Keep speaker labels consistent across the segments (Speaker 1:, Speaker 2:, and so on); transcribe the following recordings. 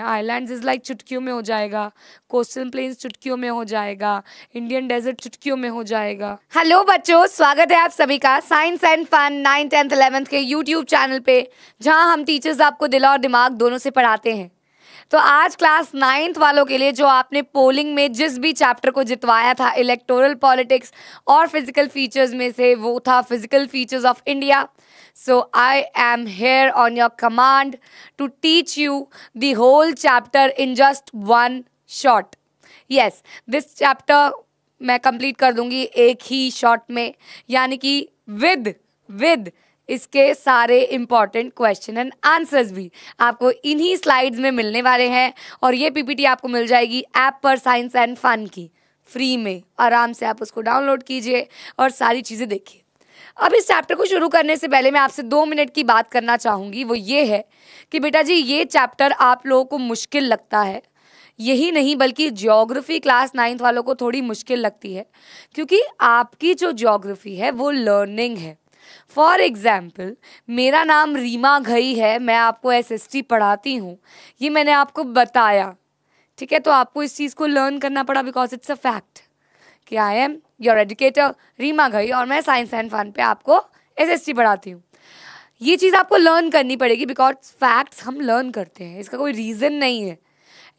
Speaker 1: Islands is like चुटकियों में हो जाएगा कोस्टल प्लेन्स चुटकियों में हो जाएगा इंडियन डेजर्ट चुटकियों में हो जाएगा हेलो बच्चों स्वागत है आप सभी का science and fun nine tenth eleventh के यूट्यूब चैनल पे जहां हम टीचर्स आपको दिल और दिमाग दोनों से पढ़ाते हैं तो आज क्लास नाइन्थ वालों के लिए जो आपने पोलिंग में जिस भी चैप्टर को जितवाया था इलेक्टोरल पॉलिटिक्स और फिजिकल फीचर्स में से वो था physical features of India So I am here on your command to teach you the whole chapter in just one shot. Yes, this chapter मैं कंप्लीट कर दूंगी एक ही शॉट में यानी कि विद विद इसके सारे इम्पॉर्टेंट क्वेश्चन एंड आंसर्स भी आपको इन्हीं स्लाइड्स में मिलने वाले हैं और ये पीपीटी आपको मिल जाएगी ऐप पर साइंस एंड फन की फ्री में आराम से आप उसको डाउनलोड कीजिए और सारी चीज़ें देखिए अब इस चैप्टर को शुरू करने से पहले मैं आपसे दो मिनट की बात करना चाहूँगी वो ये है कि बेटा जी ये चैप्टर आप लोगों को मुश्किल लगता है यही नहीं बल्कि ज्योग्राफी क्लास नाइन्थ वालों को थोड़ी मुश्किल लगती है क्योंकि आपकी जो ज्योग्राफी है वो लर्निंग है फॉर एग्ज़ाम्पल मेरा नाम रीमा घई है मैं आपको एस पढ़ाती हूँ ये मैंने आपको बताया ठीक है तो आपको इस चीज़ को लर्न करना पड़ा बिकॉज इट्स अ फैक्ट कि I am your educator Reema Ghai और मैं साइंस एंड फन पे आपको एस एस टी पढ़ाती हूँ ये चीज़ आपको लर्न करनी पड़ेगी बिकॉज फैक्ट्स हम लर्न करते हैं इसका कोई रीज़न नहीं है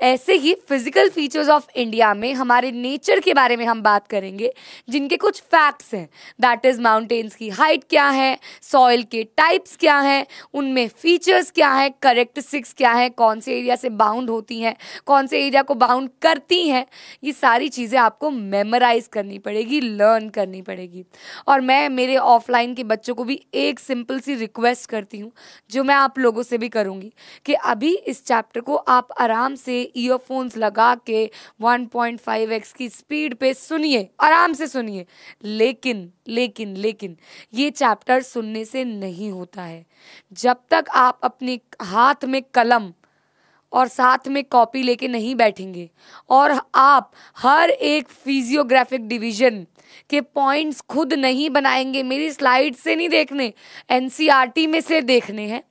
Speaker 1: ऐसे ही फिजिकल फीचर्स ऑफ इंडिया में हमारे नेचर के बारे में हम बात करेंगे जिनके कुछ फैक्ट्स हैं दैट इज़ माउंटेन्स की हाइट क्या है सॉइल के टाइप्स क्या हैं उनमें फीचर्स क्या करेक्ट सिक्स क्या हैं कौन से एरिया से बाउंड होती हैं कौन से एरिया को बाउंड करती हैं ये सारी चीज़ें आपको मेमोराइज करनी पड़ेगी लर्न करनी पड़ेगी और मैं मेरे ऑफलाइन के बच्चों को भी एक सिंपल सी रिक्वेस्ट करती हूँ जो मैं आप लोगों से भी करूँगी कि अभी इस चैप्टर को आप आराम से ईयरफोन्स लगा के 1.5x की स्पीड पे सुनिए आराम से सुनिए लेकिन लेकिन लेकिन ये चैप्टर सुनने से नहीं होता है जब तक आप अपने हाथ में कलम और साथ में कॉपी लेके नहीं बैठेंगे और आप हर एक फिजियोग्राफिक डिवीजन के पॉइंट्स खुद नहीं बनाएंगे मेरी स्लाइड से नहीं देखने एनसीईआरटी e में से देखने हैं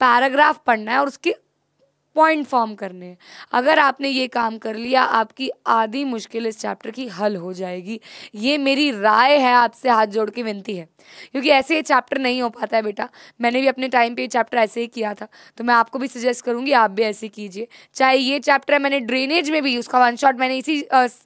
Speaker 1: पैराग्राफ पढ़ना है और उसके पॉइंट फॉर्म करने अगर आपने ये काम कर लिया आपकी आधी मुश्किल इस चैप्टर की हल हो जाएगी ये मेरी राय है आपसे हाथ जोड़ के विनती है क्योंकि ऐसे ये चैप्टर नहीं हो पाता है बेटा मैंने भी अपने टाइम पे ये चैप्टर ऐसे ही किया था तो मैं आपको भी सजेस्ट करूँगी आप भी ऐसे कीजिए चाहे ये चैप्टर मैंने ड्रेनेज में भी उसका वन शॉट मैंने इसी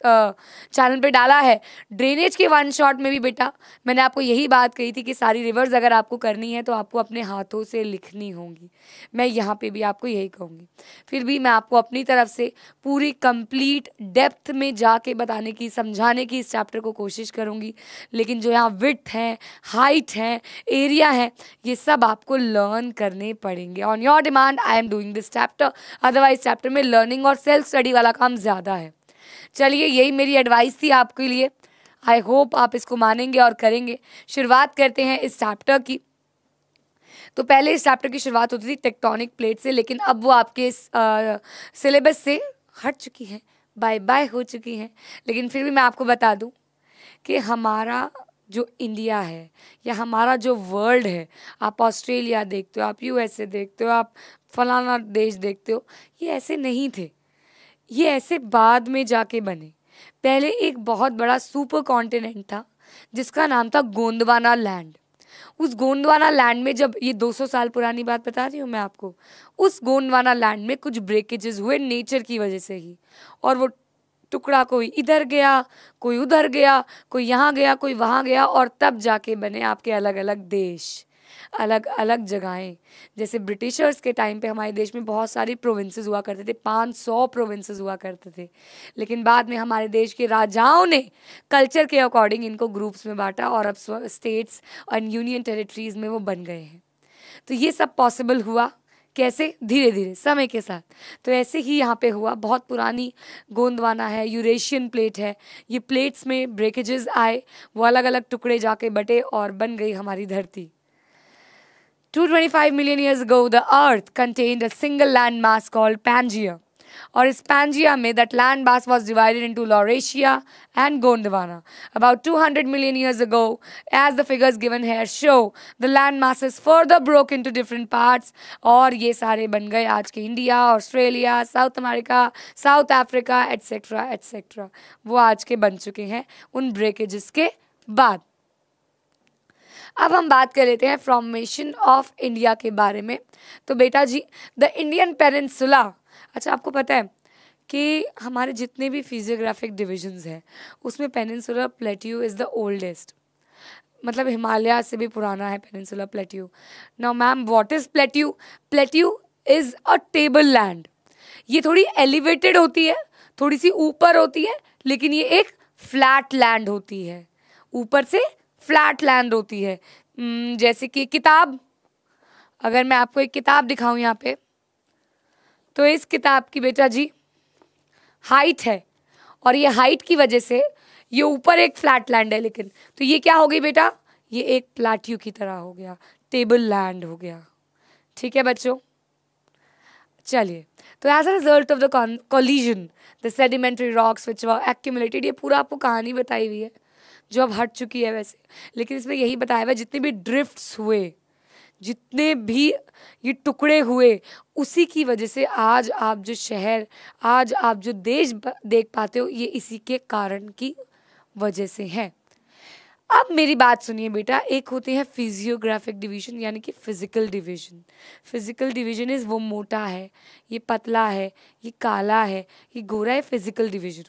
Speaker 1: चैनल पर डाला है ड्रेनेज के वन शॉट में भी बेटा मैंने आपको यही बात कही थी कि सारी रिवर्स अगर आपको करनी है तो आपको अपने हाथों से लिखनी होगी मैं यहाँ पर भी आपको यही कहूँगी फिर भी मैं आपको अपनी तरफ से पूरी कंप्लीट डेप्थ में जाके बताने की समझाने की इस चैप्टर को कोशिश करूँगी लेकिन जो यहाँ विथ हैं हाइट है एरिया है ये सब आपको लर्न करने पड़ेंगे on your demand I am doing this chapter otherwise chapter में लर्निंग और सेल्फ स्टडी वाला काम ज़्यादा है चलिए यही मेरी एडवाइस थी आपके लिए आई होप आप इसको मानेंगे और करेंगे शुरुआत करते हैं इस चैप्टर की तो पहले इस चैप्टर की शुरुआत होती थी टेक्टोनिक प्लेट से लेकिन अब वो आपके सिलेबस से हट चुकी है बाय बाय हो चुकी हैं लेकिन फिर भी मैं आपको बता दूं कि हमारा जो इंडिया है या हमारा जो वर्ल्ड है आप ऑस्ट्रेलिया देखते हो आप यूएसए देखते हो आप फलाना देश देखते हो ये ऐसे नहीं थे ये ऐसे बाद में जाके बने पहले एक बहुत बड़ा सुपर कॉन्टिनेंट था जिसका नाम था गोंदवाना लैंड उस गोंदवाना लैंड में जब ये 200 साल पुरानी बात बता रही हूँ मैं आपको उस गोंदवाना लैंड में कुछ ब्रेकेजेस हुए नेचर की वजह से ही और वो टुकड़ा कोई इधर गया कोई उधर गया कोई यहाँ गया कोई वहाँ गया और तब जाके बने आपके अलग अलग देश अलग अलग जगहें जैसे ब्रिटिशर्स के टाइम पे हमारे देश में बहुत सारी प्रोविंसेस हुआ करते थे 500 प्रोविंसेस हुआ करते थे लेकिन बाद में हमारे देश के राजाओं ने कल्चर के अकॉर्डिंग इनको ग्रुप्स में बांटा और अब स्टेट्स एंड यूनियन टेरिटरीज में वो बन गए हैं तो ये सब पॉसिबल हुआ कैसे धीरे धीरे समय के साथ तो ऐसे ही यहाँ पे हुआ बहुत पुरानी गोंदवाना है यूरेशियन प्लेट है ये प्लेट्स में ब्रेकेजेस आए वो अलग अलग टुकड़े जाके बटे और बन गई हमारी धरती 225 million years ago, the Earth contained a single landmass called Pangaea. और स्पैनजिया में that land mass was divided into Laurasia and Gondwana about two hundred million years ago as the figures given here show the land mass is further broke into different parts और ये सारे बन गए आज के India Australia South America South Africa etcetera etcetera वो आज के बन चुके हैं उन ब्रेकेजेस के बाद अब हम बात कर लेते हैं फॉर्मेशन ऑफ इंडिया के बारे में तो बेटा जी द इंडियन पेरेंसुला अच्छा आपको पता है कि हमारे जितने भी फिजियोग्राफिक डिविजन्स हैं उसमें peninsular plateau is the oldest मतलब हिमालय से भी पुराना है peninsular plateau now ma'am what is plateau plateau is a table land ये थोड़ी एलिवेटेड होती है थोड़ी सी ऊपर होती है लेकिन ये एक फ्लैट लैंड होती है ऊपर से फ्लैट लैंड होती है hmm, जैसे कि किताब अगर मैं आपको एक किताब दिखाऊं यहाँ पे तो इस किताब की बेटा जी हाइट है और ये हाइट की वजह से ये ऊपर एक फ्लैट लैंड है लेकिन तो ये क्या हो गई बेटा ये एक प्लाट्यू की तरह हो गया टेबल लैंड हो गया ठीक है बच्चों चलिए तो as a result of the collision the sedimentary rocks which accumulated ये पूरा आपको कहानी बताई हुई है जो अब हट चुकी है वैसे लेकिन इसमें यही बताया हुआ है जितने भी ड्रिफ्ट हुए जितने भी ये टुकड़े हुए उसी की वजह से आज आप जो शहर आज आप जो देश देख पाते हो ये इसी के कारण की वजह से है अब मेरी बात सुनिए बेटा एक होते हैं फिजियोग्राफिक डिवीजन यानी कि physical division physical division is वो मोटा है ये पतला है ये काला है ये गोरा है फिजिकल डिवीजन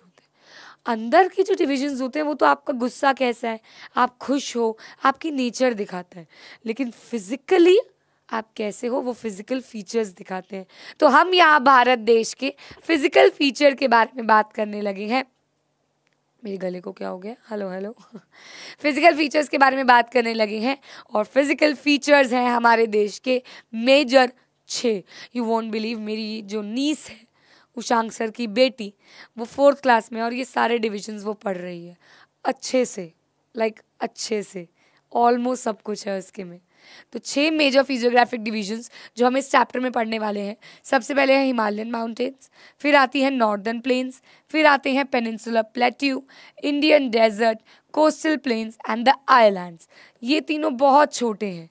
Speaker 1: अंदर की जो डिविजन्स होते हैं वो तो आपका गुस्सा कैसा है आप खुश हो आपकी नेचर दिखाता है लेकिन फिज़िकली आप कैसे हो वो फिज़िकल फीचर्स दिखाते हैं तो हम यहाँ भारत देश के फिज़िकल फीचर के बारे में बात करने लगे हैं मेरे गले को क्या हो गया हेलो हेलो फिज़िकल फीचर्स के बारे में बात करने लगे हैं और फिज़िकल फीचर्स हैं हमारे देश के मेजर छः यू वॉन्ट बिलीव मेरी जो नीस है कुशांग सर की बेटी वो फोर्थ क्लास में और ये सारे डिविजन्स वो पढ़ रही है अच्छे से लाइक like, अच्छे से ऑलमोस्ट सब कुछ है उसके में तो छह मेजर फिजियोग्राफिक डिविजन्स जो हम इस चैप्टर में पढ़ने वाले हैं सबसे पहले है हिमालयन माउंटेन्स फिर आती है नॉर्दर्न प्लेन्स फिर आते हैं peninsular plateau Indian desert coastal plains and the islands ये तीनों बहुत छोटे हैं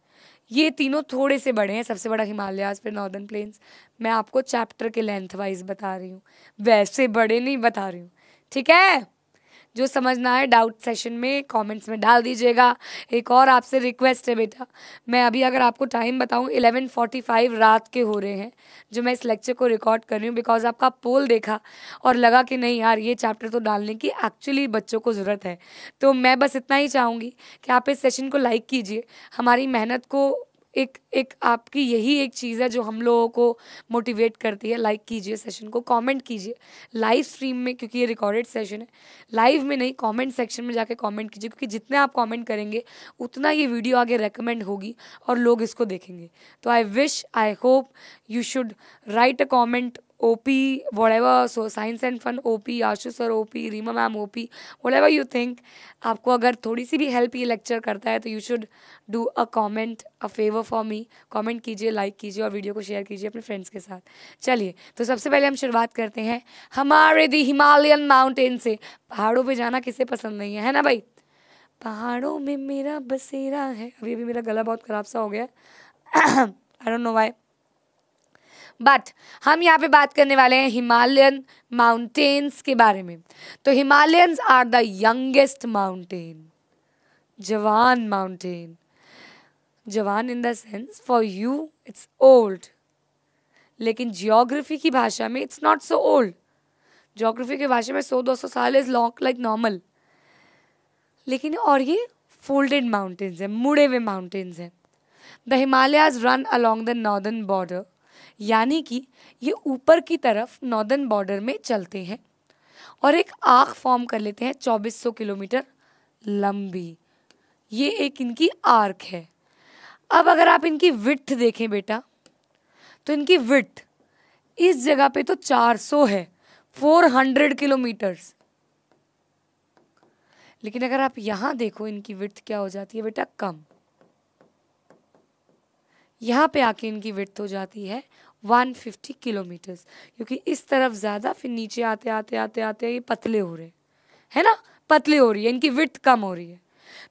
Speaker 1: ये तीनों थोड़े से बड़े हैं सबसे बड़ा हिमालयाज फिर नॉर्दर्न प्लेन्स मैं आपको चैप्टर के लेंथ वाइज बता रही हूँ वैसे बड़े नहीं बता रही हूँ ठीक है जो समझना है डाउट सेशन में कमेंट्स में डाल दीजिएगा एक और आपसे रिक्वेस्ट है बेटा मैं अभी अगर आपको टाइम बताऊँ इलेवन फोर्टी फाइव रात के हो रहे हैं जो मैं इस लेक्चर को रिकॉर्ड कर रही हूँ बिकॉज आपका पोल देखा और लगा कि नहीं यार ये चैप्टर तो डालने की एक्चुअली बच्चों को ज़रूरत है तो मैं बस इतना ही चाहूँगी कि आप इस सेशन को लाइक कीजिए हमारी मेहनत को एक एक आपकी यही एक चीज़ है जो हम लोगों को मोटिवेट करती है लाइक कीजिए सेशन को कमेंट कीजिए लाइव स्ट्रीम में क्योंकि ये रिकॉर्डेड सेशन है लाइव में नहीं कमेंट सेक्शन में जाके कमेंट कीजिए क्योंकि जितने आप कमेंट करेंगे उतना ये वीडियो आगे रेकमेंड होगी और लोग इसको देखेंगे तो I wish I hope you should write a comment ever so science and fun O P Ashu sir P Reema ma'am whatever you think आपको अगर थोड़ी सी भी हेल्प ये लेक्चर करता है तो you should do a comment a favour for me comment कीजिए like कीजिए और वीडियो को शेयर कीजिए अपने फ्रेंड्स के साथ चलिए तो सबसे पहले हम शुरुआत करते हैं हमारे दी हिमालयन माउंटेन से पहाड़ों पर जाना किसे पसंद नहीं है है ना भाई पहाड़ों में मेरा बसेरा है अभी अभी मेरा गला बहुत ख़राब सा हो गया I don't know why but हम यहाँ पे बात करने वाले हैं हिमालयन माउंटेन्स के बारे में तो Himalayans are the youngest mountain जवान माउंटेन जवान in the sense for you it's old लेकिन जियोग्राफी की भाषा में it's not so old geography की भाषा में सौ दो सौ साल इज लॉन्ग लाइक नॉर्मल लेकिन और ये फोल्डेड माउंटेन्स हैं मुड़े हुए माउंटेन्स हैं the Himalayas run along the northern border यानी कि ये ऊपर की तरफ नॉर्दर्न बॉर्डर में चलते हैं और एक आँख फॉर्म कर लेते हैं 2400 किलोमीटर लंबी ये एक इनकी आर्क है अब अगर आप इनकी विथ देखें बेटा तो इनकी विथ इस जगह पे तो 400 है 400 किलोमीटर्स लेकिन अगर आप यहाँ देखो इनकी विथ क्या हो जाती है बेटा कम यहाँ पे आके इनकी विथ हो जाती है 150 किलोमीटर्स क्योंकि इस तरफ ज़्यादा फिर नीचे आते आते आते आते ये पतले हो रहे हैं है ना पतले हो रही है इनकी विथ कम हो रही है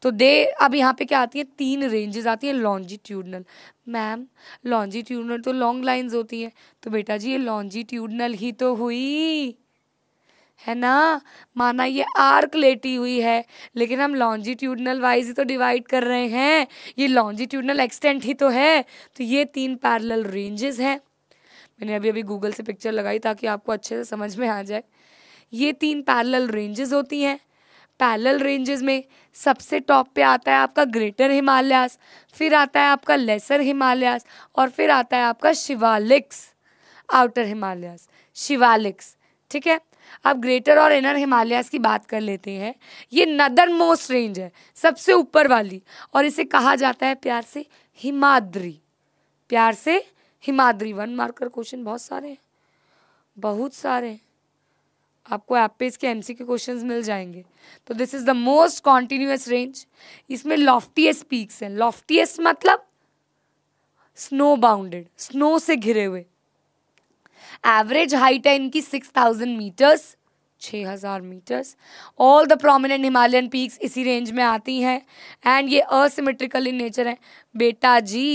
Speaker 1: तो दे अब यहाँ पे क्या आती है तीन रेंजेस आती हैं लॉन्जिट्यूडनल मैम लॉन्जिट्यूडनल तो लॉन्ग लाइंस होती हैं तो बेटा जी ये लॉन्जिट्यूडनल ही तो हुई है ना माना ये आर्क लेटी हुई है लेकिन हम लॉन्जिट्यूडनल वाइज ही तो डिवाइड कर रहे हैं ये लॉन्जिट्यूडनल एक्सटेंट ही तो है तो ये तीन पैरल रेंजेस हैं मैंने अभी अभी गूगल से पिक्चर लगाई ताकि आपको अच्छे से समझ में आ जाए ये तीन पैरल रेंजेस होती हैं पैरल रेंजेस में सबसे टॉप पे आता है आपका ग्रेटर हिमालयास फिर आता है आपका लेसर हिमालयास और फिर आता है आपका शिवालिक्स आउटर हिमालयास शिवालिक्स ठीक है अब ग्रेटर और इनर हिमालयास की बात कर लेते हैं ये नदर मोस्ट रेंज है सबसे ऊपर वाली और इसे कहा जाता है प्यार से हिमाद्री प्यार से हिमाद्री वन मार्कर क्वेश्चन बहुत सारे हैं बहुत सारे हैं आपको ऐप पेज के एमसी के क्वेश्चंस मिल जाएंगे तो this is the most continuous range इसमें लॉफ्टीएस्ट पीक्स हैं लॉफ्टीएस्ट मतलब स्नो बाउंडेड स्नो से घिरे हुए एवरेज हाइट है इनकी सिक्स थाउजेंड मीटर्स छः हज़ार meters all the prominent Himalayan peaks इसी रेंज में आती हैं एंड ये असिमेट्रिकल इन नेचर है बेटा जी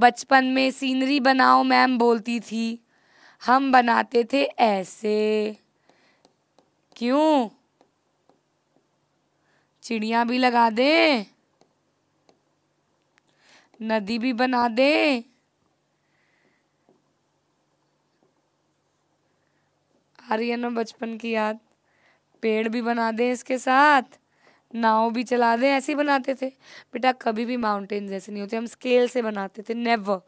Speaker 1: बचपन में सीनरी बनाओ मैम बोलती थी हम बनाते थे ऐसे क्यों चिड़िया भी लगा दे नदी भी बना दे आ रही है ना बचपन की याद पेड़ भी बना दे इसके साथ नाव भी चला दें ऐसे ही बनाते थे बेटा कभी भी माउंटेन्स ऐसे नहीं होते हम स्केल से बनाते थे never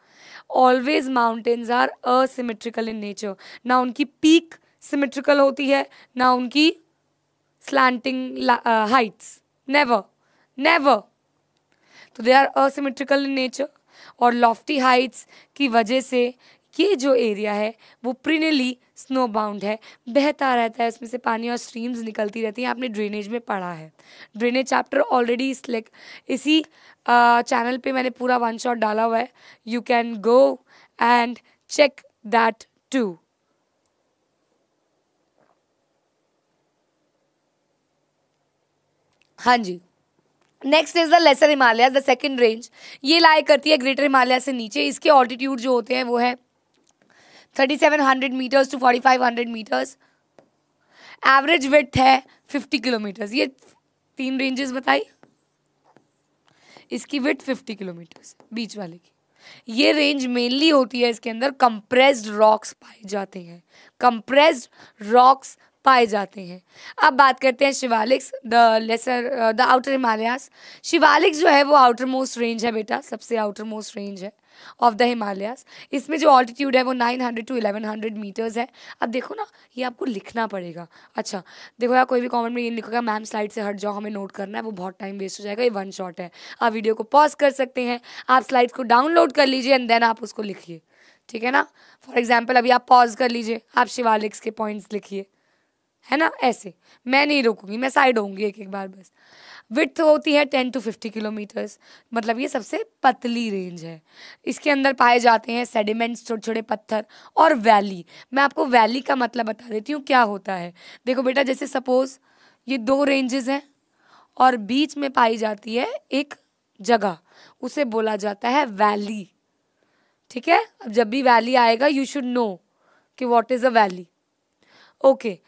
Speaker 1: always mountains are asymmetrical in nature ना उनकी पीक सिमेट्रिकल होती है ना उनकी स्लैंटिंग हाइट्स नेवर नेवर तो they are asymmetrical in nature और लॉफ्टी हाइट्स की वजह से ये जो एरिया है वो प्रिनली स्नो बाउंड है बहता रहता है उसमें से पानी और स्ट्रीम्स निकलती रहती हैं आपने ड्रेनेज में पढ़ा है ड्रेनेज चैप्टर ऑलरेडी इस लेक इसी चैनल पे मैंने पूरा वन शॉट डाला हुआ है you can go and check that too हाँ जी next is the lesser Himalaya the second range ये लाए करती है ग्रेटर हिमालय से नीचे इसके ऑल्टीट्यूड जो होते हैं वो है thirty seven hundred metres to forty five hundred meters average with है फिफ्टी किलोमीटर्स ये तीन रेंजेस बताई इसकी विथ फिफ्टी किलोमीटर्स बीच वाले की ये रेंज मेनली होती है इसके अंदर कंप्रेस्ड रॉक्स पाए जाते हैं कंप्रेस्ड रॉक्स पाए जाते हैं अब बात करते हैं Shivaliks the lesser the outer Himalayas Shivaliks जो है वो आउटर मोस्ट रेंज है बेटा सबसे आउटर मोस्ट रेंज है ऑफ द हिमालयस इसमें जो ऑल्टीट्यूड है वो 900 टू 1100 मीटर्स है अब देखो ना ये आपको लिखना पड़ेगा अच्छा देखो यार कोई भी कमेंट में ये लिखोगा मैम स्लाइड से हट जाओ हमें नोट करना है वो बहुत टाइम वेस्ट हो जाएगा ये वन शॉट है आप वीडियो को पॉज कर सकते हैं आप स्लाइड्स को डाउनलोड कर लीजिए एंड देन आप उसको लिखिए ठीक है ना फॉर एग्जाम्पल अभी आप पॉज कर लीजिए आप शिवालिक्स के पॉइंट्स लिखिए है ना ऐसे मैं नहीं रोकूंगी मैं साइड होंगी एक एक बार बस विथ होती है टेन टू फिफ्टी किलोमीटर्स मतलब ये सबसे पतली रेंज है इसके अंदर पाए जाते हैं सेडिमेंट्स छोटे छोटे पत्थर और वैली मैं आपको वैली का मतलब बता देती हूँ क्या होता है देखो बेटा जैसे सपोज़ ये दो रेंजेस हैं और बीच में पाई जाती है एक जगह उसे बोला जाता है वैली ठीक है अब जब भी वैली आएगा यू शुड नो कि what is a valley okay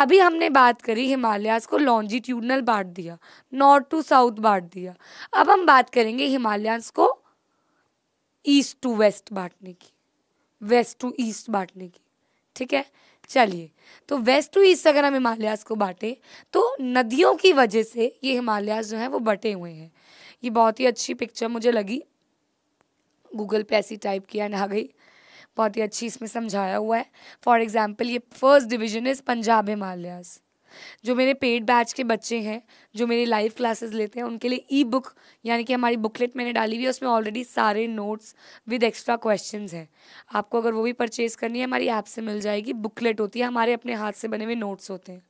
Speaker 1: अभी हमने बात करी हिमालयाज को लॉन्जिट्यूडनल बांट दिया नॉर्थ टू साउथ बांट दिया अब हम बात करेंगे हिमालयाज को ईस्ट टू वेस्ट बांटने की वेस्ट टू ईस्ट बांटने की ठीक है चलिए तो वेस्ट टू ईस्ट अगर हम हिमालयाज को बांटें तो नदियों की वजह से ये हिमालयाज जो हैं वो बटे हुए हैं ये बहुत ही अच्छी पिक्चर मुझे लगी गूगल पे ऐसी टाइप किया ना गई बहुत ही अच्छी इसमें समझाया हुआ है फॉर एग्ज़ाम्पल ये first division is Punjab Himalayas जो मेरे पेड बैच के बच्चे हैं जो मेरी लाइव क्लासेस लेते हैं उनके लिए ई बुक यानी कि हमारी बुकलेट मैंने डाली हुई है उसमें ऑलरेडी सारे नोट्स विद एक्स्ट्रा क्वेश्चन हैं आपको अगर वो भी परचेज़ करनी है हमारी ऐप से मिल जाएगी बुकलेट होती है हमारे अपने हाथ से बने हुए नोट्स होते हैं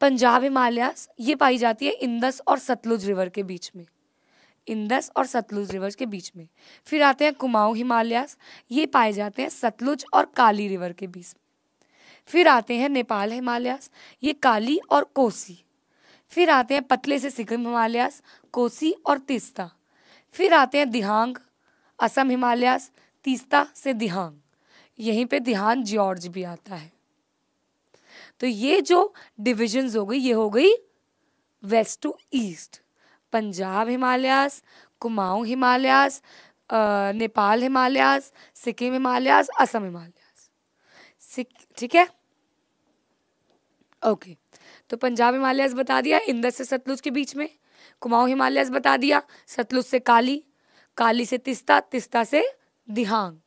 Speaker 1: पंजाब हिमालयास ये पाई जाती है इंदस और सतलुज रिवर के बीच में इंदस और सतलुज रिवर्स के बीच में फिर आते हैं कुमाऊं हिमालयास ये पाए जाते हैं सतलुज और काली रिवर के बीच में फिर आते हैं नेपाल हिमालयास ये काली और कोसी फिर आते हैं पतले से सिक्किम हिमालयस कोसी और तीस्ता फिर आते हैं दिहांग असम हिमालयास तीस्ता से दिहांग यहीं पे दिहान जॉर्ज भी आता है तो ये जो डिविजन्स हो गई ये हो गई west to east Punjab Himalayas Kumaon Himalayas Nepal Himalayas Sikkim Himalayas Assam Himalayas ठीक है ओके तो पंजाब हिमालयास बता दिया इंदस से सतलुज के बीच में कुमाऊं हिमालयास बता दिया सतलुज से काली काली से तिस्ता तिस्ता से दिहांग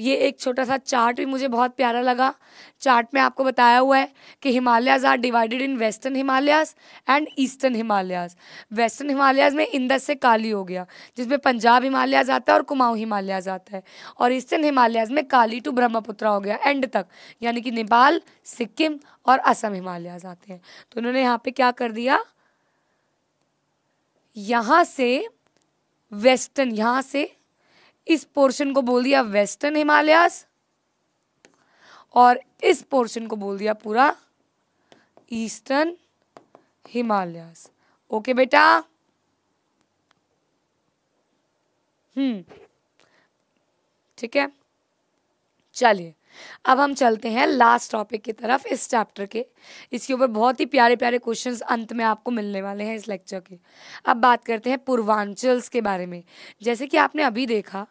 Speaker 1: ये एक छोटा सा चार्ट भी मुझे बहुत प्यारा लगा चार्ट में आपको बताया हुआ है कि Himalayas are divided in western Himalayas and eastern Himalayas western Himalayas में इंदस से काली हो गया जिसमें पंजाब हिमालयाज आता है और कुमाऊँ हिमालयाज आता है और ईस्टर्न हिमालयाज में काली टू ब्रह्मपुत्रा हो गया एंड तक यानी कि नेपाल सिक्किम और असम हिमालयाज आते हैं तो उन्होंने यहाँ पर क्या कर दिया यहाँ से वेस्टर्न यहाँ से इस पोर्शन को बोल दिया वेस्टर्न हिमालयस और इस पोर्शन को बोल दिया पूरा ईस्टर्न हिमालयास ओके बेटा हम्म ठीक है चलिए अब हम चलते हैं लास्ट टॉपिक की तरफ इस चैप्टर के इसके ऊपर बहुत ही प्यारे प्यारे क्वेश्चंस अंत में आपको मिलने वाले हैं इस लेक्चर के अब बात करते हैं पूर्वांचल्स के बारे में जैसे कि आपने अभी देखा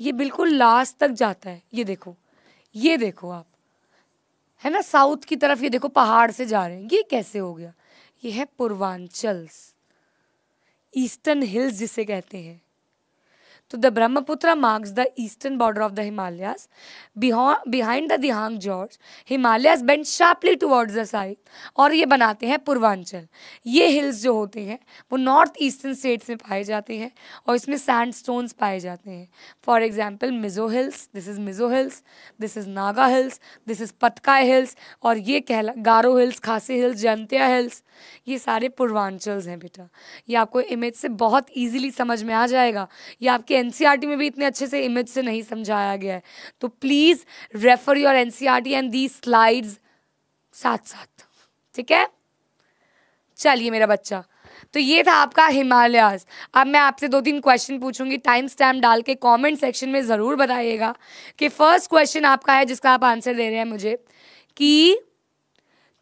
Speaker 1: ये बिल्कुल लास्ट तक जाता है ये देखो ये देखो आप है ना साउथ की तरफ ये देखो पहाड़ से जा रहे हैं ये कैसे हो गया ये है पूर्वांचल्स ईस्टर्न हिल्स जिसे कहते हैं तो the Brahmaputra marks the eastern border of the Himalayas behind the Dihang gorge Himalayas bend sharply towards the side और ये बनाते हैं पूर्वांचल ये हिल्स जो होते हैं वो नॉर्थ ईस्टर्न स्टेट्स में पाए जाते हैं और इसमें सैंड स्टोन्स पाए जाते हैं for example Mizo hills this is Mizo hills this is Naga hills this is Patkai hills और ये कहला Garo hills Khasi hills Jaintia hills ये सारे पूर्वांचल्स हैं बेटा ये आपको इमेज से बहुत ईजिली समझ में आ जाएगा ये आपके कि एन e में भी इतने अच्छे से इमेज से नहीं समझाया गया है तो please refer your N and the slides साथ साथ ठीक है चलिए मेरा बच्चा तो ये था आपका हिमालयाज अब मैं आपसे दो तीन क्वेश्चन पूछूंगी टाइम स्टैम्प डाल के कमेंट सेक्शन में ज़रूर बताइएगा कि फर्स्ट क्वेश्चन आपका है जिसका आप आंसर दे रहे हैं मुझे कि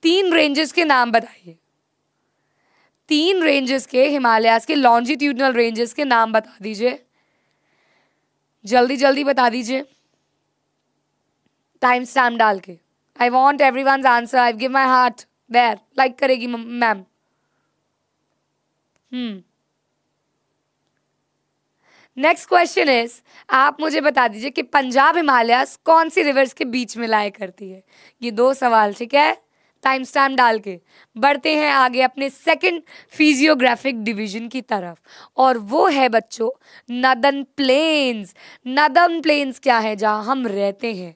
Speaker 1: तीन रेंजेस के नाम बताइए तीन रेंजेस के हिमालयाज के लॉन्जिट्यूडनल रेंजेस के नाम बता दीजिए जल्दी जल्दी बता दीजिए टाइम स्टैम डाल के I want every one answer I give my heart बैर लाइक करेगी मैम नेक्स्ट क्वेश्चन इज आप मुझे बता दीजिए कि पंजाब हिमालयस कौन सी रिवर्स के बीच में लाया करती है ये दो सवाल ठीक है टाइम स्टैम डाल के बढ़ते हैं आगे अपने सेकंड फिजियोग्राफिक डिवीजन की तरफ और वो है बच्चों नदन प्लेन्स नदन प्लेन्स क्या है जहाँ हम रहते हैं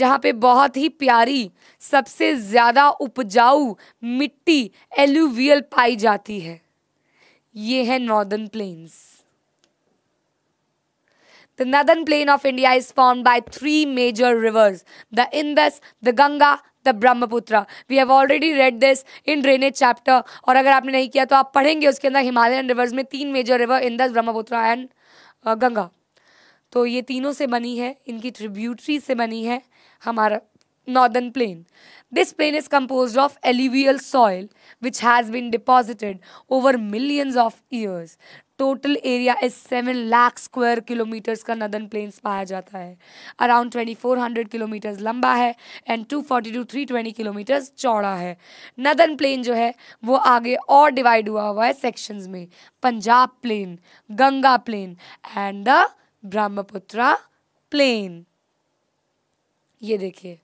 Speaker 1: जहाँ पे बहुत ही प्यारी सबसे ज़्यादा उपजाऊ मिट्टी एल्यूवियल पाई जाती है ये है northern plains The northern plain of India is formed by three major rivers the Indus, the Ganga, the Brahmaputra we have already read this in drainage chapter और अगर आपने नहीं किया तो आप पढ़ेंगे उसके अंदर हिमालयन रिवर्स में तीन मेजर रिवर इन दस ब्रह्मपुत्र एंड गंगा तो ये तीनों से बनी है इनकी ट्रिब्यूटरी से बनी है हमारा northern plain. This plain is composed of alluvial soil which has been deposited over millions of years. Total area is seven lakh square kilometers का नदन प्लेन्स पाया जाता है around twenty four hundred kilometers लंबा है and two forty to three twenty kilometers चौड़ा है northern plane जो है वो आगे और डिवाइड हुआ हुआ है सेक्शंस में Punjab plain Ganga plain and the Brahmaputra plain ये देखिए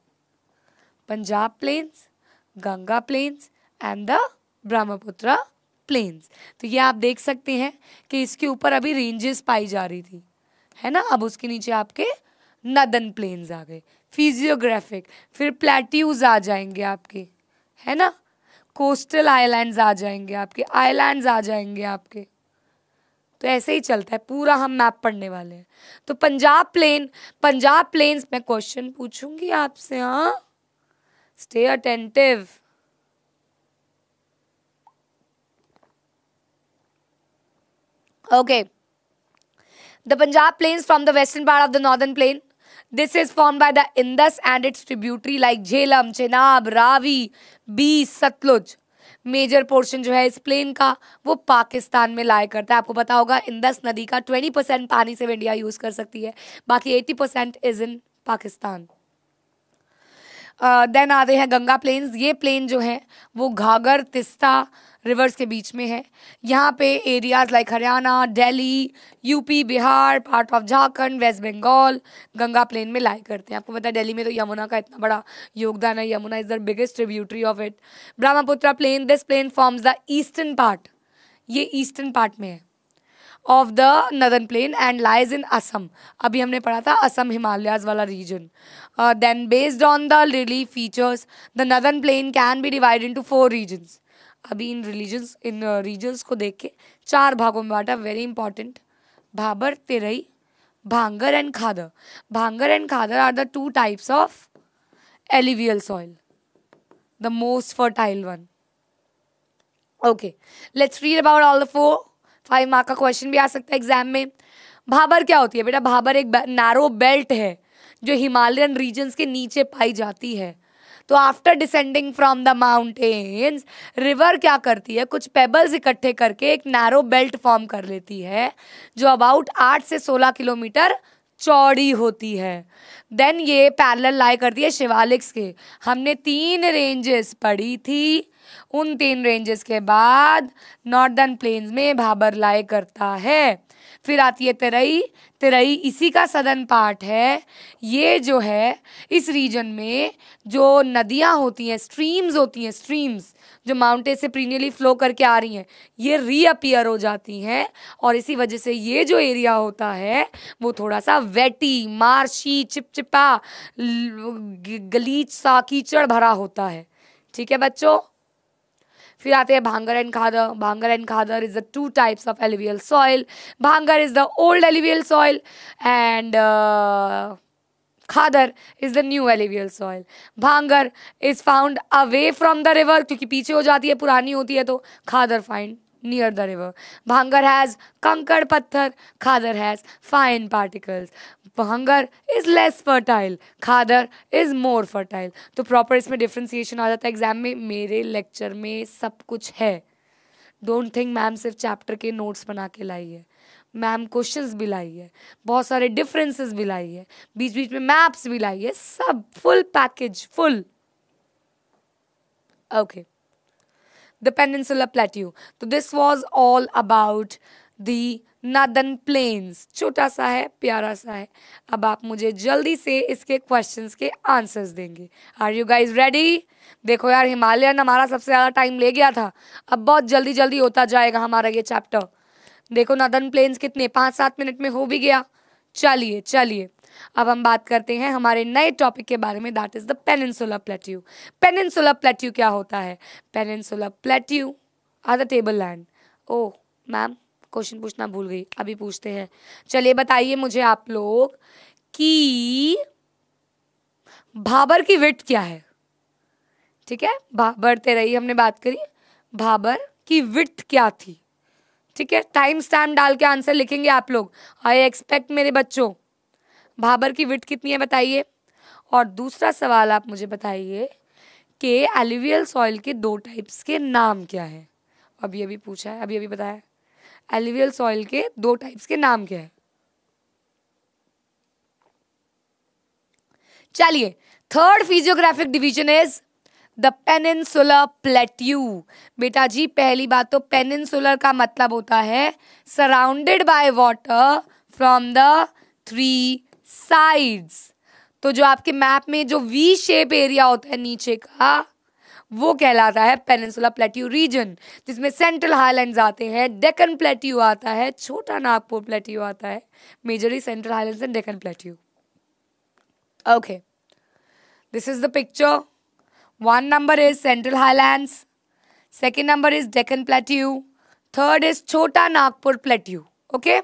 Speaker 1: Punjab plains Ganga plains and the Brahmaputra plains तो ये आप देख सकते हैं कि इसके ऊपर अभी रेंजेस पाई जा रही थी है ना अब उसके नीचे आपके नदन प्लेन्स आ गए फिजियोग्राफिक फिर प्लेट्यूज आ जाएंगे आपके है ना कोस्टल आइलैंड्स आ जाएंगे आपके आइलैंड्स आ जाएंगे आपके तो ऐसे ही चलता है पूरा हम मैप पढ़ने वाले हैं तो पंजाब प्लेन पंजाब प्लेन्स में क्वेश्चन पूछूंगी आपसे हाँ Stay attentive. Okay. The Punjab Plains from the western part of the northern plain. This is formed by the Indus and its tributary like jhelum chenab ravi Beas satluj major portion जो है इस plane का वो पाकिस्तान में लाया करता है आपको पता होगा इंदस नदी का 20 परसेंट पानी से इंडिया यूज़ कर सकती है बाकी 80 percent is in Pakistan then आ रहे हैं गंगा प्लेन्स ये प्लेन जो है वो घाघर तिस्ता रिवर्स के बीच में है यहाँ पे areas like Haryana Delhi UP Bihar part of Jharkhand West Bengal Ganga plain में लाई करते हैं आपको पता है दिल्ली में तो यमुना का इतना बड़ा योगदान है Yamuna is the biggest tributary of it Brahmaputra plain this plain forms the eastern part ये ईस्टर्न पार्ट में है of the northern plain and lies in Assam अभी हमने पढ़ा था असम हिमालयाज वाला region then based on the relief features the northern plain can be divide into four regions अभी in religions in regions uh, को देख के चार भागों में बांटा वेरी इंपॉर्टेंट भाबर तेरई भांगर and khadar bhangar and khadar are the two types of alluvial soil the most fertile one okay let's read about all the four five mark का क्वेश्चन भी आ सकता है एग्जाम में भाबर क्या होती है बेटा भाबर एक नैरो बेल्ट है जो हिमालयन रीजन्स के नीचे पाई जाती है तो after descending from the mountains river क्या करती है कुछ पेबल्स इकट्ठे करके एक नैरो बेल्ट फॉर्म कर लेती है जो अबाउट आठ से सोलह किलोमीटर चौड़ी होती है देन ये पैरेलल लाई करती है शिवालिक्स के हमने तीन रेंजेस पढ़ी थी उन तीन रेंजेस के बाद नॉर्दर्न प्लेन्स में भाबर लाए करता है फिर आती है तेरई तेरई इसी का सदन पार्ट है ये जो है इस रीजन में जो नदियाँ होती हैं स्ट्रीम्स होती हैं स्ट्रीम्स जो माउंटेन से प्रीनियली फ्लो करके आ रही हैं ये रीअपियर हो जाती हैं और इसी वजह से ये जो एरिया होता है वो थोड़ा सा वेटी मार्शी चिपचिपा गलीच सा कीचड़ भरा होता है ठीक है बच्चों फिर आते हैं भांगर and khadar bhangar and khadar is the two types of alluvial soil bhangar is the old alluvial soil and khadar is the new alluvial soil bhangar is found away from the river क्योंकि पीछे हो जाती है पुरानी होती है तो khadar find near the river bhangar has कंकड़ पत्थर khadar has fine particles bhangar is less fertile khadar is more fertile तो प्रॉपर इसमें डिफ्रेंसिएशन आ जाता है एग्जाम में मेरे लेक्चर में सब कुछ है डोंट थिंक मैम सिर्फ चैप्टर के नोट्स बना के लाई है मैम क्वेश्चंस भी लाई है बहुत सारे डिफरेंसेस भी लाई है बीच बीच में मैप्स भी लाई है सब full package full okay the peninsular plateau तो this was all about the northern plains छोटा सा है प्यारा सा है अब आप मुझे जल्दी से इसके क्वेश्चंस के आंसर्स देंगे आर यू गाइज रेडी देखो यार हिमालयन हमारा सबसे ज़्यादा टाइम ले गया था अब बहुत जल्दी जल्दी होता जाएगा हमारा ये चैप्टर देखो नदन प्लेन्स कितने पाँच सात मिनट में हो भी गया चलिए चलिए अब हम बात करते हैं हमारे नए टॉपिक के बारे में that is the peninsular plateau peninsular plateau क्या होता है peninsular plateau are the table land oh ma'am question पूछना भूल गई अभी पूछते हैं चलिए बताइए मुझे आप लोग कि भाबर की विट क्या है ठीक है भाबर रहिए हमने बात करी भाबर की विट क्या थी ठीक है टाइम स्टैम्प डाल के आंसर लिखेंगे आप लोग आई एक्सपेक्ट मेरे बच्चों भाबर की विट कितनी है बताइए और दूसरा सवाल आप मुझे बताइए कि एलिवियल सॉइल के दो टाइप्स के नाम क्या है अभी अभी पूछा है अभी अभी बताया एलिवियल सॉइल के दो टाइप्स के नाम क्या है चलिए third physiographic division is the peninsular plateau बेटा जी पहली बात तो पेनिनसुलर का मतलब होता है surrounded by water from the three sides तो जो आपके मैप में जो वी शेप एरिया होता है नीचे का वो कहलाता है पेनिनसुला प्लेट्यू रीजन जिसमें सेंट्रल हाईलैंड आते हैं डेकन प्लेट्यू आता है छोटा नागपुर प्लेट्यू आता है majorly central highland and Deccan plateau okay this is the picture One number is Central Highlands. Second number is Deccan Plateau. Third is Chota Nagpur Plateau. Okay?